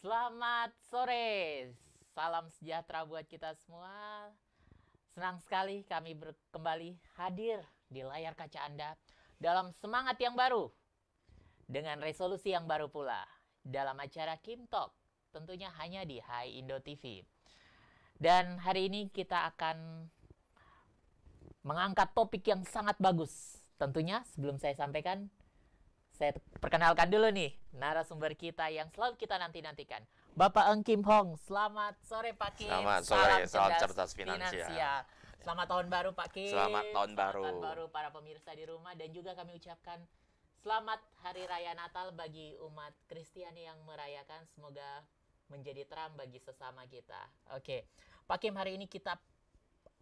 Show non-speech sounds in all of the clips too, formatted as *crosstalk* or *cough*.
Selamat sore, salam sejahtera buat kita semua. Senang sekali kami kembali hadir di layar kaca Anda dalam semangat yang baru, dengan resolusi yang baru pula, dalam acara Kim Talk, tentunya hanya di Hai Indo TV. Dan hari ini kita akan mengangkat topik yang sangat bagus. Tentunya sebelum saya sampaikan, saya perkenalkan dulu nih narasumber kita yang selalu kita nanti-nantikan. Bapak Eng Kim Hong, selamat sore Pak Kim. Selamat sore, salam, salam cerdas finansial. finansial. Selamat tahun baru Pak Kim. Selamat tahun selamat baru. Tahun baru para pemirsa di rumah dan juga kami ucapkan selamat hari raya Natal bagi umat Kristiani yang merayakan. Semoga menjadi terang bagi sesama kita. Oke. Pak Kim, hari ini kita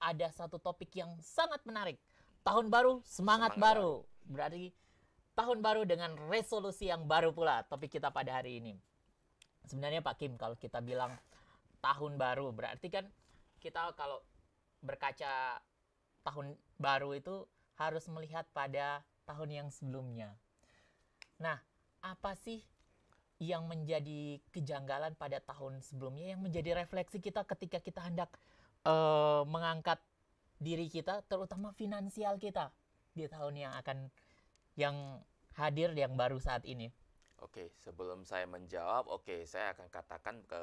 ada satu topik yang sangat menarik. Tahun baru, semangat, semangat baru. baru. Berarti tahun baru dengan resolusi yang baru pula topik kita pada hari ini. Sebenarnya Pak Kim kalau kita bilang tahun baru berarti kan kita kalau berkaca tahun baru itu harus melihat pada tahun yang sebelumnya. Nah, apa sih yang menjadi kejanggalan pada tahun sebelumnya yang menjadi refleksi kita ketika kita hendak uh, mengangkat diri kita terutama finansial kita di tahun yang akan yang hadir yang baru saat ini? Oke, okay, sebelum saya menjawab, oke, okay, saya akan katakan ke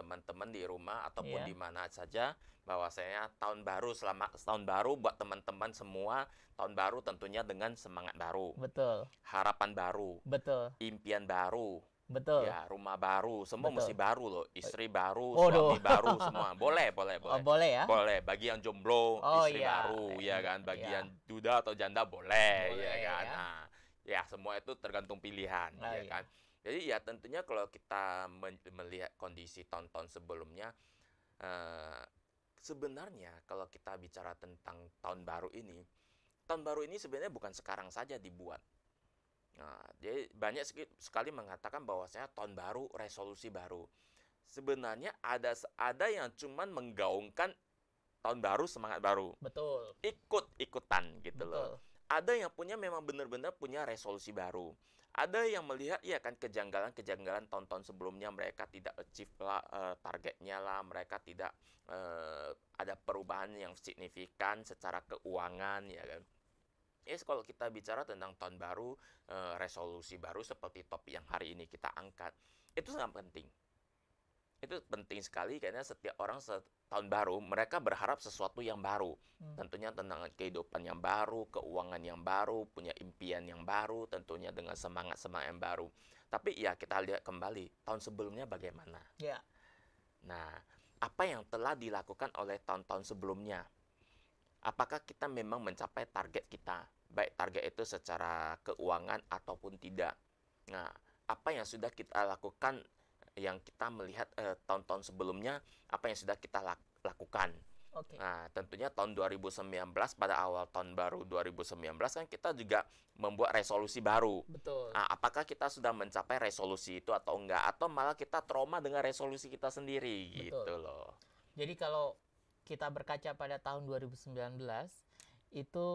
teman-teman di rumah ataupun yeah. di mana saja bahwasanya tahun baru selama tahun baru buat teman-teman semua, tahun baru tentunya dengan semangat baru. Betul. Harapan baru. Betul. Impian baru. Betul. Ya, rumah baru, semua Betul. mesti baru loh. Istri baru, oh, suami baru semua. *laughs* Boleh, boleh, boleh. Oh, boleh ya? Boleh. Bagi yang jomblo, oh, istri iya. baru, ya kan. Iya. Bagi iya. yang duda atau janda boleh, boleh ya kan. Ya. Nah, ya semua itu tergantung pilihan nah, ya iya. kan jadi ya tentunya kalau kita melihat kondisi tonton sebelumnya uh, sebenarnya kalau kita bicara tentang tahun baru ini tahun baru ini sebenarnya bukan sekarang saja dibuat nah, jadi banyak sekali mengatakan bahwasanya tahun baru resolusi baru sebenarnya ada ada yang cuman menggaungkan tahun baru semangat baru betul ikut ikutan gitu betul. loh ada yang punya memang benar-benar punya resolusi baru. Ada yang melihat ya kan kejanggalan-kejanggalan tahun-tahun sebelumnya mereka tidak achieve lah uh, targetnya lah, mereka tidak uh, ada perubahan yang signifikan secara keuangan ya kan. Yes, kalau kita bicara tentang tahun baru, eh, resolusi baru seperti topik yang hari ini kita angkat, itu sangat penting itu penting sekali karena setiap orang tahun baru mereka berharap sesuatu yang baru hmm. tentunya tentang kehidupan yang baru keuangan yang baru punya impian yang baru tentunya dengan semangat semangat yang baru tapi ya kita lihat kembali tahun sebelumnya bagaimana yeah. nah apa yang telah dilakukan oleh tahun-tahun sebelumnya apakah kita memang mencapai target kita baik target itu secara keuangan ataupun tidak nah apa yang sudah kita lakukan yang kita melihat eh, tahun-tahun sebelumnya apa yang sudah kita lak lakukan. Okay. Nah, tentunya tahun 2019 pada awal tahun baru 2019 kan kita juga membuat resolusi baru. Betul. Nah, apakah kita sudah mencapai resolusi itu atau enggak atau malah kita trauma dengan resolusi kita sendiri Betul. gitu loh. Jadi kalau kita berkaca pada tahun 2019 itu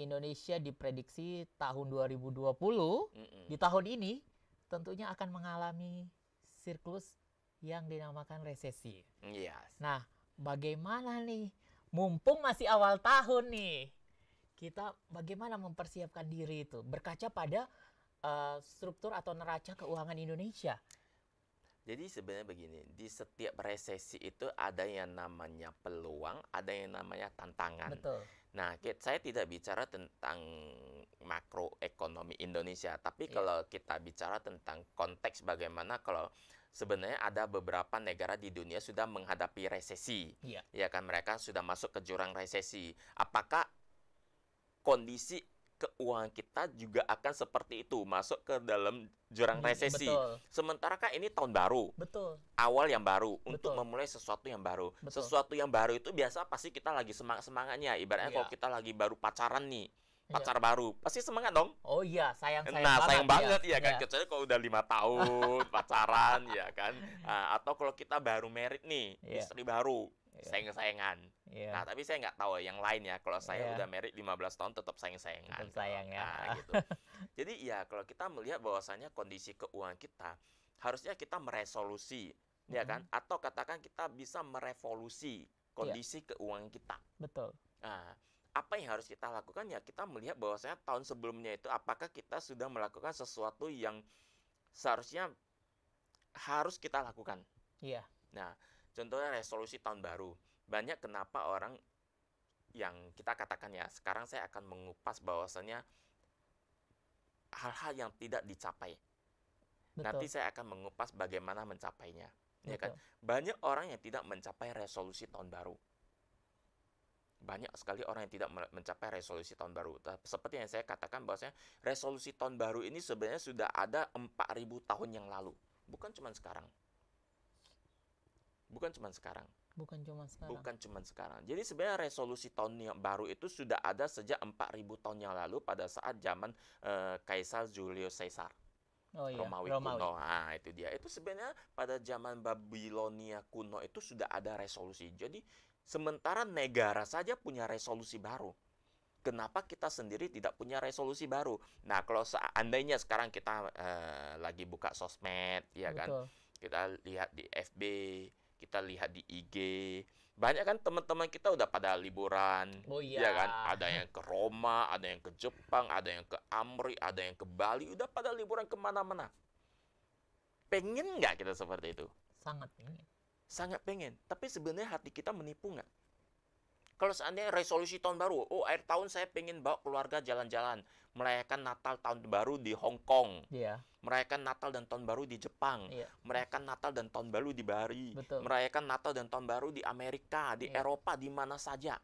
Indonesia diprediksi tahun 2020 mm -mm. di tahun ini tentunya akan mengalami siklus yang dinamakan resesi. Yes. Nah, bagaimana nih? Mumpung masih awal tahun nih, kita bagaimana mempersiapkan diri itu berkaca pada uh, struktur atau neraca keuangan Indonesia. Jadi sebenarnya begini, di setiap resesi itu ada yang namanya peluang, ada yang namanya tantangan. Betul. Nah, saya tidak bicara tentang makroekonomi Indonesia, tapi yeah. kalau kita bicara tentang konteks bagaimana kalau sebenarnya ada beberapa negara di dunia sudah menghadapi resesi. Yeah. Ya kan mereka sudah masuk ke jurang resesi. Apakah kondisi keuangan kita juga akan seperti itu masuk ke dalam jurang hmm, resesi. Betul. Sementara kan ini tahun baru. Betul. Awal yang baru betul. untuk memulai sesuatu yang baru. Betul. Sesuatu yang baru itu biasa pasti kita lagi semangat-semangatnya. Ibaratnya yeah. kalau kita lagi baru pacaran nih, iya. pacar iya. baru pasti semangat dong. Oh iya, sayang sayang. Nah, sayang banget, banget ya, ya kan iya. kecuali kalau udah lima tahun *laughs* pacaran ya kan. Nah, atau kalau kita baru merit nih, iya. istri baru yeah. sayang-sayangan. Yeah. Nah, tapi saya nggak tahu yang lain ya. Kalau saya yeah. udah merit 15 tahun tetap sayang-sayangan. Tetap sayang ya. Nah, gitu. *laughs* Jadi ya kalau kita melihat bahwasannya kondisi keuangan kita harusnya kita meresolusi, mm-hmm. ya kan? Atau katakan kita bisa merevolusi kondisi yeah. keuangan kita. Betul. Nah, apa yang harus kita lakukan ya kita melihat bahwasanya tahun sebelumnya itu apakah kita sudah melakukan sesuatu yang seharusnya harus kita lakukan. Iya. Nah, Contohnya resolusi tahun baru. Banyak kenapa orang yang kita katakan ya, sekarang saya akan mengupas bahwasanya hal-hal yang tidak dicapai. Betul. Nanti saya akan mengupas bagaimana mencapainya. Ya kan? Banyak orang yang tidak mencapai resolusi tahun baru. Banyak sekali orang yang tidak mencapai resolusi tahun baru. Seperti yang saya katakan bahwasanya resolusi tahun baru ini sebenarnya sudah ada 4000 tahun yang lalu, bukan cuma sekarang. Bukan cuma sekarang. Bukan cuma sekarang. Bukan cuma sekarang. Jadi sebenarnya resolusi tahun yang baru itu sudah ada sejak 4000 tahun yang lalu pada saat zaman uh, Kaisar Julius Caesar. Oh, iya. Romawi, Romawi kuno. Nah, itu dia. Itu sebenarnya pada zaman Babilonia kuno itu sudah ada resolusi. Jadi sementara negara saja punya resolusi baru. Kenapa kita sendiri tidak punya resolusi baru? Nah, kalau seandainya sekarang kita uh, lagi buka sosmed, ya kan? Betul. kan? Kita lihat di FB, kita lihat di IG banyak kan teman-teman kita udah pada liburan oh, iya. ya kan ada yang ke Roma ada yang ke Jepang ada yang ke Amri ada yang ke Bali udah pada liburan kemana-mana pengen nggak kita seperti itu sangat pengen sangat pengen tapi sebenarnya hati kita menipu nggak kalau seandainya resolusi tahun baru, oh akhir tahun saya pengen bawa keluarga jalan-jalan, merayakan Natal tahun baru di Hong Kong, yeah. merayakan Natal dan tahun baru di Jepang, yeah. merayakan Natal dan tahun baru di Bali, Betul. merayakan Natal dan tahun baru di Amerika, di yeah. Eropa, di mana saja.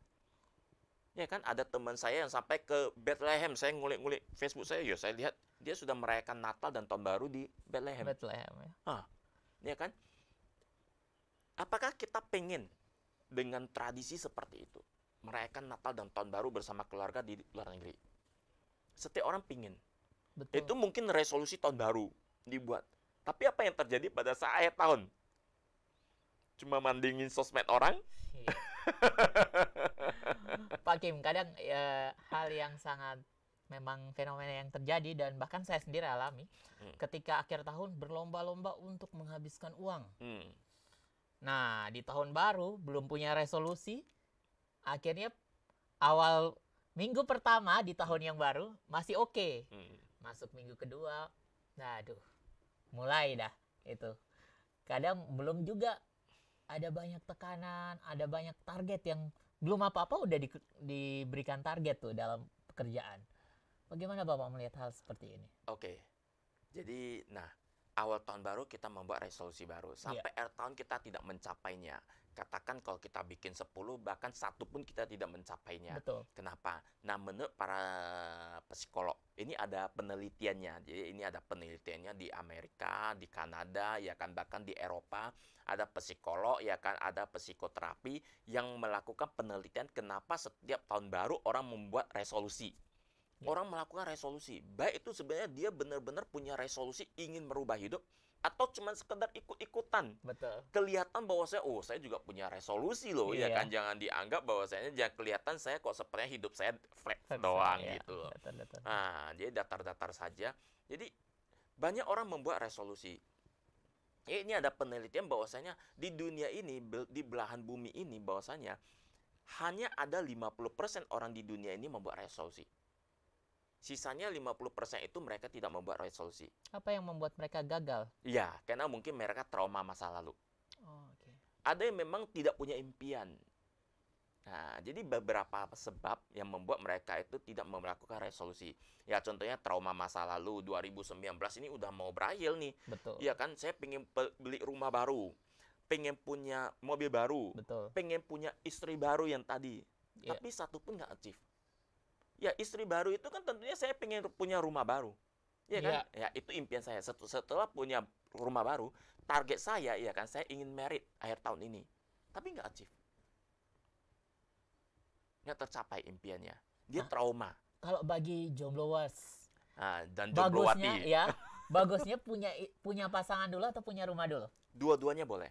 Ya kan ada teman saya yang sampai ke Bethlehem, saya ngulik-ngulik Facebook saya, ya saya lihat dia sudah merayakan Natal dan tahun baru di Bethlehem. Bethlehem ya. Ah, ya kan? Apakah kita pengen dengan tradisi seperti itu merayakan Natal dan Tahun Baru bersama keluarga di luar negeri. Setiap orang pingin. Betul. Itu mungkin resolusi Tahun Baru dibuat. Tapi apa yang terjadi pada saat akhir tahun? Cuma mandingin sosmed orang. Iya. *laughs* Pak Kim, kadang ya, hal yang sangat memang fenomena yang terjadi dan bahkan saya sendiri alami hmm. ketika akhir tahun berlomba-lomba untuk menghabiskan uang. Hmm Nah, di tahun baru belum punya resolusi, akhirnya awal minggu pertama di tahun yang baru masih oke. Okay. Hmm. Masuk minggu kedua, nah aduh, mulai dah itu. Kadang belum juga ada banyak tekanan, ada banyak target yang belum apa-apa udah di, diberikan target tuh dalam pekerjaan. Bagaimana Bapak melihat hal seperti ini? Oke. Okay. Jadi, nah, awal tahun baru kita membuat resolusi baru. Iya. Sampai yeah. akhir tahun kita tidak mencapainya. Katakan kalau kita bikin 10 bahkan satu pun kita tidak mencapainya. Betul. Kenapa? Nah, menurut para psikolog ini ada penelitiannya. Jadi ini ada penelitiannya di Amerika, di Kanada, ya kan bahkan di Eropa ada psikolog, ya kan ada psikoterapi yang melakukan penelitian kenapa setiap tahun baru orang membuat resolusi. Ya. orang melakukan resolusi. Baik itu sebenarnya dia benar-benar punya resolusi ingin merubah hidup atau cuma sekedar ikut-ikutan. Betul. Kelihatan bahwa saya oh saya juga punya resolusi loh ya iya. ya kan jangan dianggap bahwa saya jangan kelihatan saya kok sepertinya hidup saya flat doang gitu loh. Betul, Nah, jadi datar-datar saja. Jadi banyak orang membuat resolusi. Ya, ini ada penelitian bahwasanya di dunia ini di belahan bumi ini bahwasanya hanya ada 50% orang di dunia ini membuat resolusi. Sisanya 50% itu mereka tidak membuat resolusi. Apa yang membuat mereka gagal? Ya karena mungkin mereka trauma masa lalu. Oh, Okay. Ada yang memang tidak punya impian. Nah, jadi beberapa sebab yang membuat mereka itu tidak melakukan resolusi. Ya, contohnya trauma masa lalu 2019 ini udah mau berakhir nih. Betul. Iya kan, saya pengen beli rumah baru, pengen punya mobil baru, Betul. pengen punya istri baru yang tadi. Yeah. Tapi satu pun nggak achieve ya istri baru itu kan tentunya saya pengen punya rumah baru. Iya, iya. kan? Ya. ya itu impian saya. Setelah punya rumah baru, target saya ya kan saya ingin merit akhir tahun ini. Tapi nggak achieve. Nggak tercapai impiannya. Dia Hah? trauma. Kalau bagi jombloers nah, dan jomblowati. Bagusnya ya, *laughs* bagusnya punya punya pasangan dulu atau punya rumah dulu? Dua-duanya boleh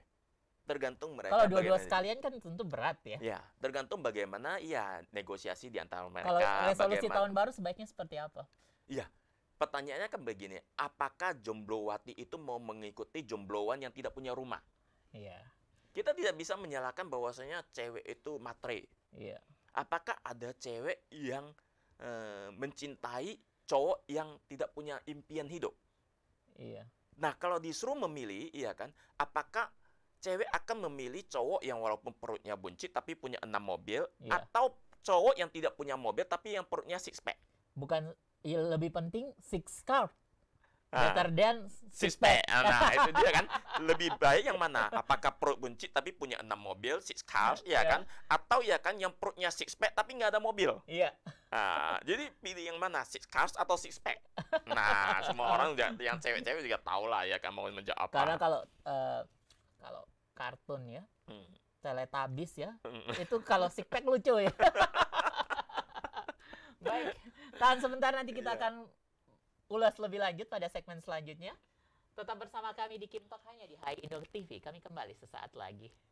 tergantung mereka. Kalau dua-dua sekalian kan tentu berat ya. Ya, tergantung bagaimana ya negosiasi di antara mereka. Kalau resolusi tahun baru sebaiknya seperti apa? Iya. Pertanyaannya kan begini, apakah jomblowati itu mau mengikuti jomblowan yang tidak punya rumah? Iya. Kita tidak bisa menyalahkan bahwasanya cewek itu matre. Iya. Apakah ada cewek yang e, mencintai cowok yang tidak punya impian hidup? Iya. Nah, kalau disuruh memilih, iya kan, apakah cewek akan memilih cowok yang walaupun perutnya buncit tapi punya enam mobil yeah. atau cowok yang tidak punya mobil tapi yang perutnya six pack. Bukan ya lebih penting six card. Ah. Better than six pack. pack. Nah, itu dia kan. *laughs* Lebih baik yang mana? Apakah perut buncit tapi punya enam mobil, six cars, *laughs* ya iya. kan? Atau ya kan yang perutnya six pack tapi nggak ada mobil. Iya. Yeah. Nah, jadi pilih yang mana? Six cars atau six pack? Nah, semua orang yang cewek-cewek juga tahu lah ya kan mau menjawab apa. Karena kalau uh, kalau kartun ya hmm. teletabis ya hmm. *laughs* itu kalau six pack lucu ya *laughs* baik tahan sebentar nanti kita yeah. akan ulas lebih lanjut pada segmen selanjutnya tetap bersama kami di Kim Talk hanya di High Indo TV kami kembali sesaat lagi